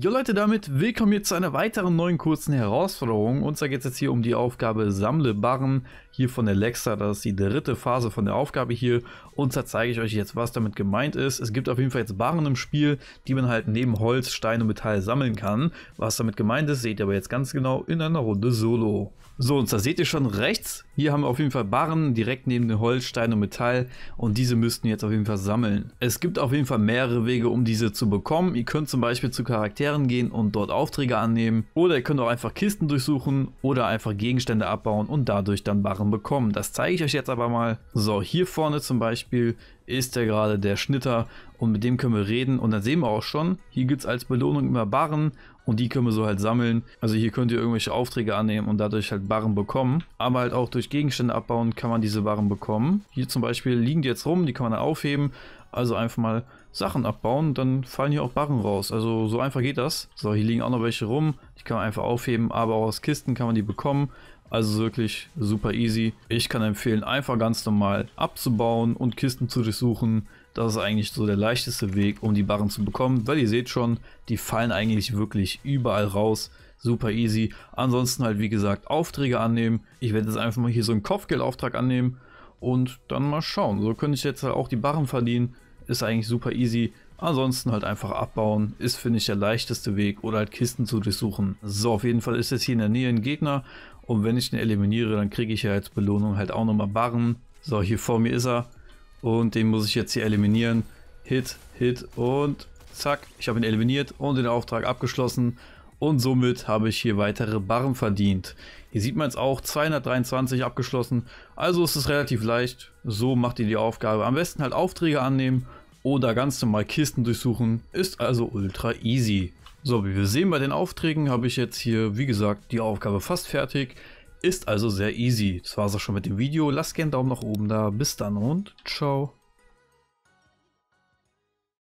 Jo Leute, damit willkommen hier zu einer weiteren neuen kurzen Herausforderung. Und zwar geht es jetzt hier um die Aufgabe Sammle Barren hier von Alexa. Das ist die dritte Phase von der Aufgabe hier. Und zwar zeige ich euch jetzt, was damit gemeint ist. Es gibt auf jeden Fall jetzt Barren im Spiel, die man halt neben Holz, Stein und Metall sammeln kann. Was damit gemeint ist, seht ihr aber jetzt ganz genau in einer Runde Solo. So, und zwar seht ihr schon rechts, hier haben wir auf jeden Fall Barren direkt neben den Holz, Stein und Metall und diese müssten jetzt auf jeden Fall sammeln. Es gibt auf jeden Fall mehrere Wege, um diese zu bekommen. Ihr könnt zum Beispiel zu Charakteren Sphären gehen und dort Aufträge annehmen oder ihr könnt auch einfach Kisten durchsuchen oder einfach Gegenstände abbauen und dadurch dann Barren bekommen. Das zeige ich euch jetzt aber mal. So, hier vorne zum Beispiel ist ja gerade der Schnitter und mit dem können wir reden und dann sehen wir auch schon, hier gibt es als Belohnung immer Barren und die können wir so halt sammeln. Also hier könnt ihr irgendwelche Aufträge annehmen und dadurch halt Barren bekommen. Aber halt auch durch Gegenstände abbauen kann man diese Barren bekommen. Hier zum Beispiel liegen die jetzt rum, die kann man dann aufheben also einfach mal Sachen abbauen, dann fallen hier auch Barren raus. Also so einfach geht das. So, hier liegen auch noch welche rum. Die kann man einfach aufheben, aber auch aus Kisten kann man die bekommen. Also wirklich super easy. Ich kann empfehlen, einfach ganz normal abzubauen und Kisten zu durchsuchen. Das ist eigentlich so der leichteste Weg, um die Barren zu bekommen, weil ihr seht schon, die fallen eigentlich wirklich überall raus. Super easy. Ansonsten halt, wie gesagt, Aufträge annehmen. Ich werde jetzt einfach mal hier so einen Kopfgeldauftrag annehmen und dann mal schauen. So könnte ich jetzt halt auch die Barren verdienen. Ist eigentlich super easy. Ansonsten halt einfach abbauen, ist finde ich der leichteste Weg oder halt Kisten zu durchsuchen. So, auf jeden Fall ist jetzt hier in der Nähe ein Gegner und wenn ich den eliminiere, dann kriege ich ja als Belohnung halt auch nochmal Barren. So, hier vor mir ist er und den muss ich jetzt hier eliminieren. Hit, Hit und zack, ich habe ihn eliminiert und den Auftrag abgeschlossen. Und somit habe ich hier weitere Barren verdient. Hier sieht man es auch, 223 abgeschlossen. Also ist es relativ leicht. So macht ihr die Aufgabe. Am besten halt Aufträge annehmen oder ganz normal Kisten durchsuchen. Ist also ultra easy. So, wie wir sehen bei den Aufträgen habe ich jetzt hier, wie gesagt, die Aufgabe fast fertig. Ist also sehr easy. Das war es auch schon mit dem Video. Lasst gerne einen Daumen nach oben da. Bis dann und ciao.